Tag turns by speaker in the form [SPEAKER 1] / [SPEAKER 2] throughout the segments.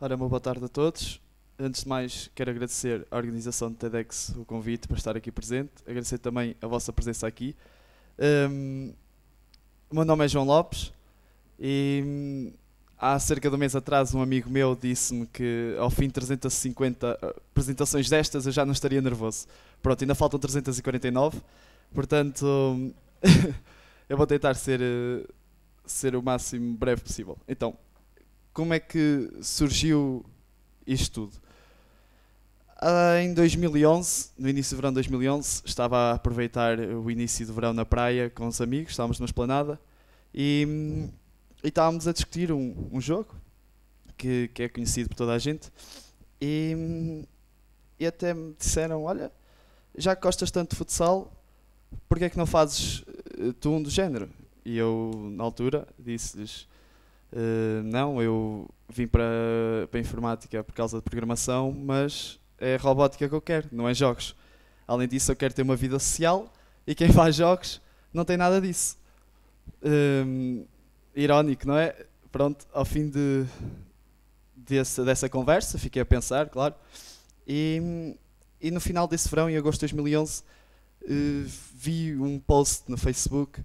[SPEAKER 1] Ora, uma boa tarde a todos. Antes de mais, quero agradecer à organização de TEDx o convite para estar aqui presente. Agradecer também a vossa presença aqui. Um, o meu nome é João Lopes e hum, há cerca de um mês atrás um amigo meu disse-me que ao fim de 350 ah, apresentações destas eu já não estaria nervoso. Pronto, ainda faltam 349, portanto hum, eu vou tentar ser, eh, ser o máximo breve possível. Então, como é que surgiu isto tudo? Ah, em 2011, no início de verão de 2011, estava a aproveitar o início do verão na praia com os amigos, estávamos numa esplanada e, e estávamos a discutir um, um jogo que, que, é conhecido por toda a gente e, e até me disseram, olha, já que gostas tanto de futsal, porquê é que não fazes eh, tu um do género? E eu, na altura, disse-lhes, eh, não, eu vim para, para a informática por causa de programação, mas é a robótica que eu quero, não é jogos. Além disso, eu quero ter uma vida social e quem faz jogos não tem nada disso. Um, ehm, irónico, não é? Pronto, ao fim de, desse, dessa conversa, fiquei a pensar, claro, e, e no final desse verão, em agosto de 2011, uh, eh, vi um post no Facebook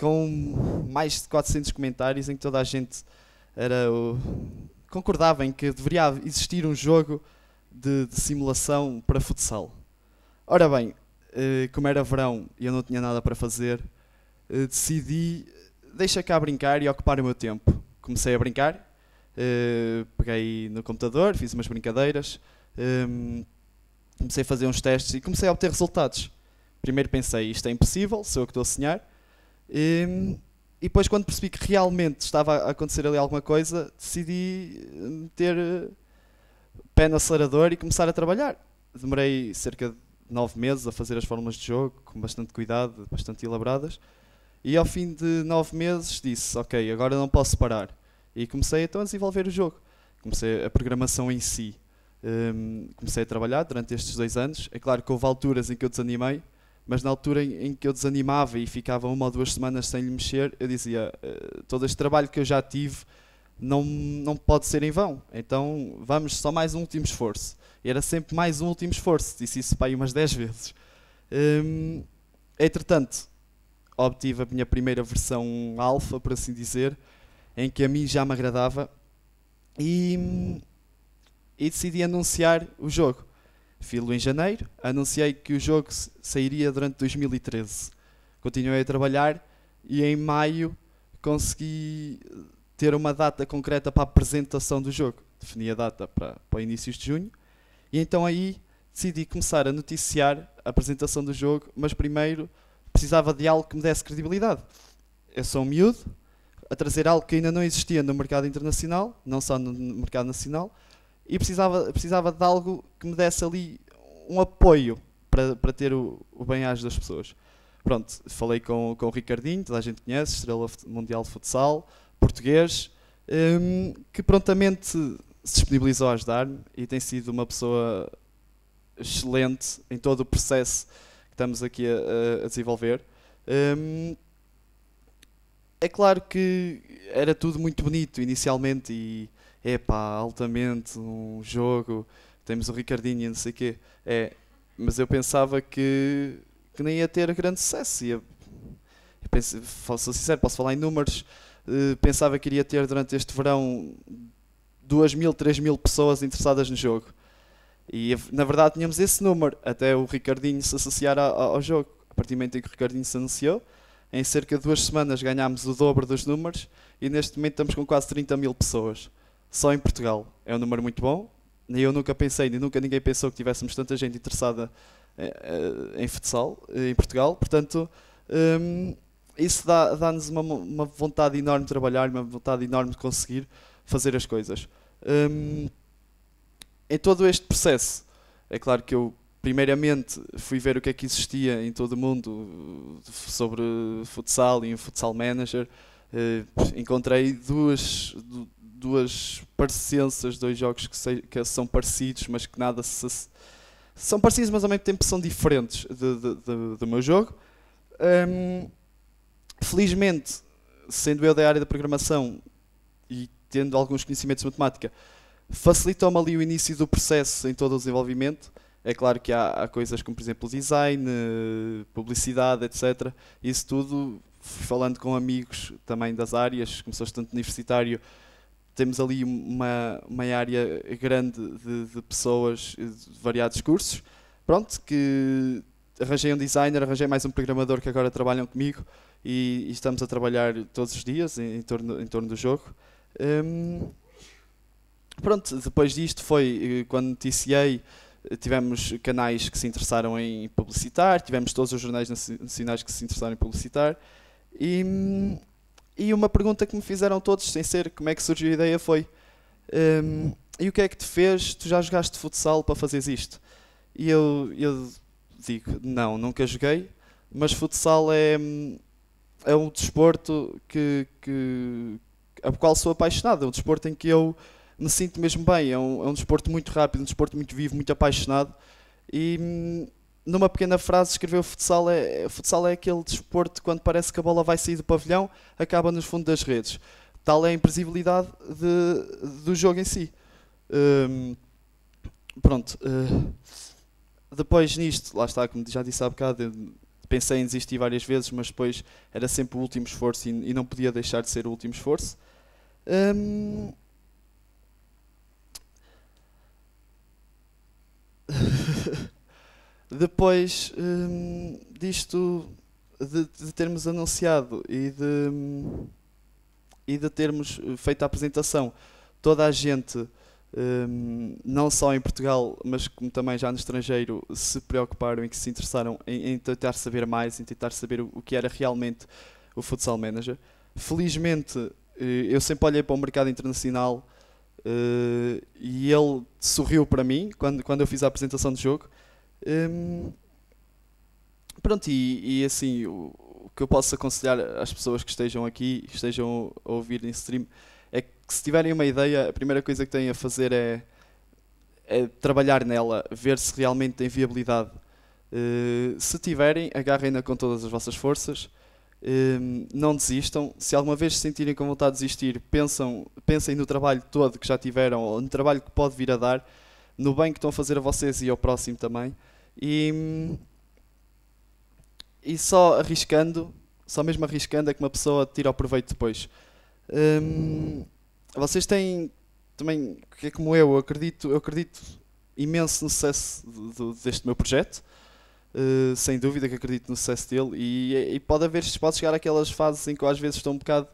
[SPEAKER 1] com mais de 400 comentários em que toda a gente era o... concordava em que deveria existir um jogo de, de, simulação para futsal. Ora bem, eh, como era verão e eu não tinha nada para fazer, eh, decidi deixar cá brincar e ocupar o meu tempo. Comecei a brincar, eh, peguei no computador, fiz umas brincadeiras, ehm, comecei a fazer uns testes e comecei a obter resultados. Primeiro pensei, isto é impossível, sou eu que estou a sonhar. E, ehm, e depois, quando percebi que realmente estava a acontecer ali alguma coisa, decidi eh, meter eh, pé no acelerador e começar a trabalhar. Demorei cerca de nove meses a fazer as fórmulas de jogo, com bastante cuidado, bastante elaboradas. E ao fim de nove meses disse: Ok, agora não posso parar. E comecei então a desenvolver o jogo. Comecei a programação em si. Um, ehm, comecei a trabalhar durante estes dois anos. É claro que houve alturas em que eu desanimei, mas na altura em, que eu desanimava e ficava uma ou duas semanas sem lhe mexer, eu dizia: eh, todo este trabalho que eu já tive não, não pode ser em vão, então vamos só mais um último esforço. Era sempre mais um último esforço, disse isso para aí umas 10 vezes. Hum, entretanto, obtive a minha primeira versão alfa, por assim dizer, em que a mim já me agradava e, hum, e decidi anunciar o jogo. Filo em janeiro, anunciei que o jogo sairia durante 2013. Continuei a trabalhar e em maio consegui eh, ter uma data concreta para a apresentação do jogo. Defini a data para, para inícios de junho e então aí decidi começar a noticiar a apresentação do jogo, mas primeiro precisava de algo que me desse credibilidade. Eu sou um miúdo, a trazer algo que ainda não existia no mercado internacional, não só no mercado nacional, e precisava, precisava de algo que me desse ali um apoio para, para ter o, o bem-ajo das pessoas. Pronto, falei com, com o Ricardinho, toda a gente conhece, estrela mundial de futsal, português, um, que prontamente se disponibilizou a ajudar-me e tem sido uma pessoa excelente em todo o processo que estamos aqui a, a desenvolver. Um, é claro que era tudo muito bonito inicialmente e é pá, altamente, um jogo, temos o Ricardinho e não sei o quê. É, mas eu pensava que, que nem ia ter grande sucesso. Ia, eu penso, sou sincero, posso falar em números. Uh, pensava que iria ter durante este verão 2 mil, 3 mil pessoas interessadas no jogo. E na verdade tínhamos esse número, até o Ricardinho se associar a, a, ao jogo. A partir do momento em que o Ricardinho se anunciou, em cerca de duas semanas ganhámos o dobro dos números e neste momento estamos com quase 30 mil pessoas só em Portugal. É um número muito bom. E eu nunca pensei, nem nunca ninguém pensou que tivéssemos tanta gente interessada eh, eh, em, futsal eh, em Portugal. Portanto, um, isso dá-nos dá uma, uma, vontade enorme de trabalhar, uma vontade enorme de conseguir fazer as coisas. Um, em todo este processo, é claro que eu primeiramente fui ver o que é que existia em todo o mundo sobre futsal e um futsal manager. Eh, encontrei duas, duas parecenças, dois jogos que, que são parecidos, mas que nada se, são parecidos, mas ao mesmo tempo são diferentes de, de, de, do meu jogo. Um, felizmente, sendo eu da área da programação e tendo alguns conhecimentos de matemática, facilitou-me ali o início do processo em todo o desenvolvimento. É claro que há, há coisas como, por exemplo, design, publicidade, etc. Isso tudo fui falando com amigos também das áreas, como sou estudante universitário, temos ali uma, uma área grande de, de pessoas de variados cursos. Pronto, que arranjei um designer, arranjei mais um programador que agora trabalham comigo e, e estamos a trabalhar todos os dias em, em torno, em torno do jogo. Um, pronto, depois disto foi eh, quando noticiei, eh, tivemos canais que se interessaram em publicitar, tivemos todos os jornais nacionais que se interessaram em publicitar. E, e uma pergunta que me fizeram todos, sem ser como é que surgiu a ideia, foi: um, e o que é que te fez? Tu já jogaste futsal para fazeres isto? E eu, eu digo: não, nunca joguei, mas futsal é, é um desporto que, que, a qual sou apaixonado, é um desporto em que eu me sinto mesmo bem, é um, é um desporto muito rápido, um desporto muito vivo, muito apaixonado. E, numa pequena frase escreveu futsal é, futsal é aquele desporto quando parece que a bola vai sair do pavilhão, acaba no fundo das redes. Tal é a imprevisibilidade de, do jogo em si. Um, pronto. Uh, depois nisto, lá está, como já disse há bocado, pensei em desistir várias vezes, mas depois era sempre o último esforço e, e não podia deixar de ser o último esforço. Um, Depois hum, disto de, de, termos anunciado e de, e de termos eh, feito a apresentação, toda a gente, hum, não só em Portugal, mas como também já no estrangeiro, se preocuparam e que se interessaram em, em, tentar saber mais, em tentar saber o, o que era realmente o Futsal Manager. Felizmente, eh, eu sempre olhei para o mercado internacional Uh, e ele sorriu para mim quando, quando eu fiz a apresentação do jogo Hum, pronto, e, e assim, o, o, que eu posso aconselhar às pessoas que estejam aqui, estejam a ouvir em stream, é que se tiverem uma ideia, a primeira coisa que têm a fazer é, é trabalhar nela, ver se realmente tem viabilidade. Uh, se tiverem, agarrem-na com todas as vossas forças. Um, não desistam. Se alguma vez se sentirem com vontade de desistir, pensam, pensem no trabalho todo que já tiveram ou no trabalho que pode vir a dar no bem que estão a fazer a vocês e ao próximo também. E, e só arriscando, só mesmo arriscando, é que uma pessoa tira o proveito depois. Hum, vocês têm também, que é como eu, eu acredito, eu acredito imenso no sucesso deste meu projeto. Uh, sem dúvida que acredito no sucesso dele e, e pode haver pode chegar aquelas fases em que eu às vezes estou um bocado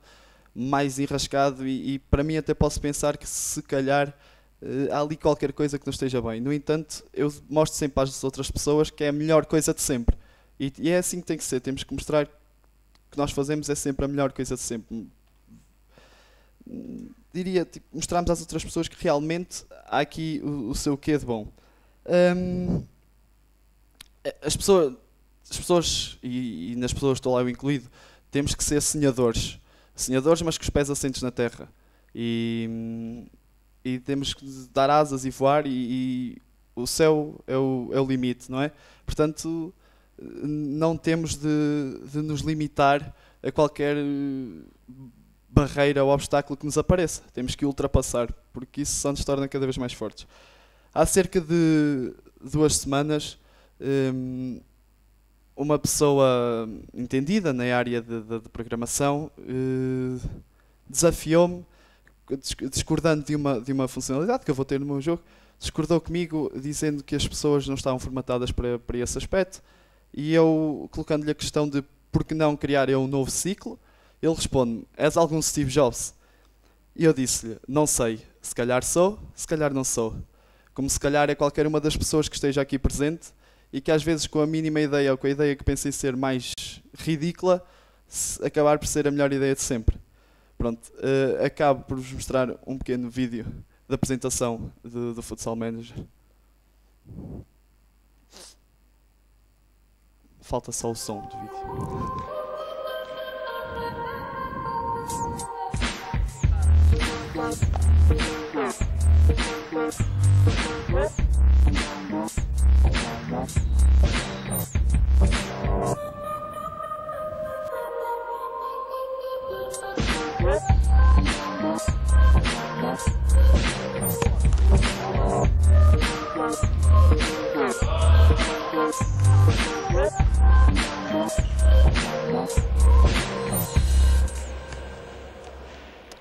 [SPEAKER 1] mais enrascado e, e, para mim até posso pensar que se calhar uh, há ali qualquer coisa que não esteja bem. No entanto, eu mostro sempre às outras pessoas que é a melhor coisa de sempre. E, e é assim que tem que ser. Temos que mostrar que nós fazemos é sempre a melhor coisa de sempre. Hum, diria, tipo, mostrarmos às outras pessoas que realmente há aqui o, o seu quê de bom. Um, as pessoas, as pessoas e, e, nas pessoas estou lá eu incluído, temos que ser sonhadores. Sonhadores, mas com os pés assentes na terra. E, hum, e temos que dar asas e voar e, e o céu é o, é o, limite, não é? Portanto, não temos de, de nos limitar a qualquer eh, barreira ou obstáculo que nos apareça. Temos que ultrapassar, porque isso só nos torna cada vez mais fortes. Há cerca de duas semanas, ehm, uma pessoa entendida na área de, de, de programação eh, desafiou-me discordando de uma, de uma funcionalidade que eu vou ter no meu jogo, discordou comigo dizendo que as pessoas não estavam formatadas para, para esse aspecto e eu colocando-lhe a questão de por que não criar eu um novo ciclo, ele responde-me, és algum Steve Jobs? E eu disse-lhe, não sei, se calhar sou, se calhar não sou. Como se calhar é qualquer uma das pessoas que esteja aqui presente e que às vezes com a mínima ideia ou com a ideia que pensei ser mais ridícula, acabar por ser a melhor ideia de sempre. Pronto, uh, acabo por vos mostrar um pequeno vídeo da apresentação do, do Futsal Manager. Falta só o som do vídeo.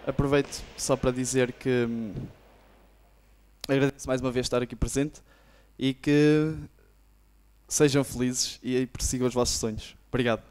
[SPEAKER 1] Aproveito só para dizer que hum, agradeço mais uma vez estar aqui presente e que sejam felizes e persigam os vossos sonhos. Obrigado.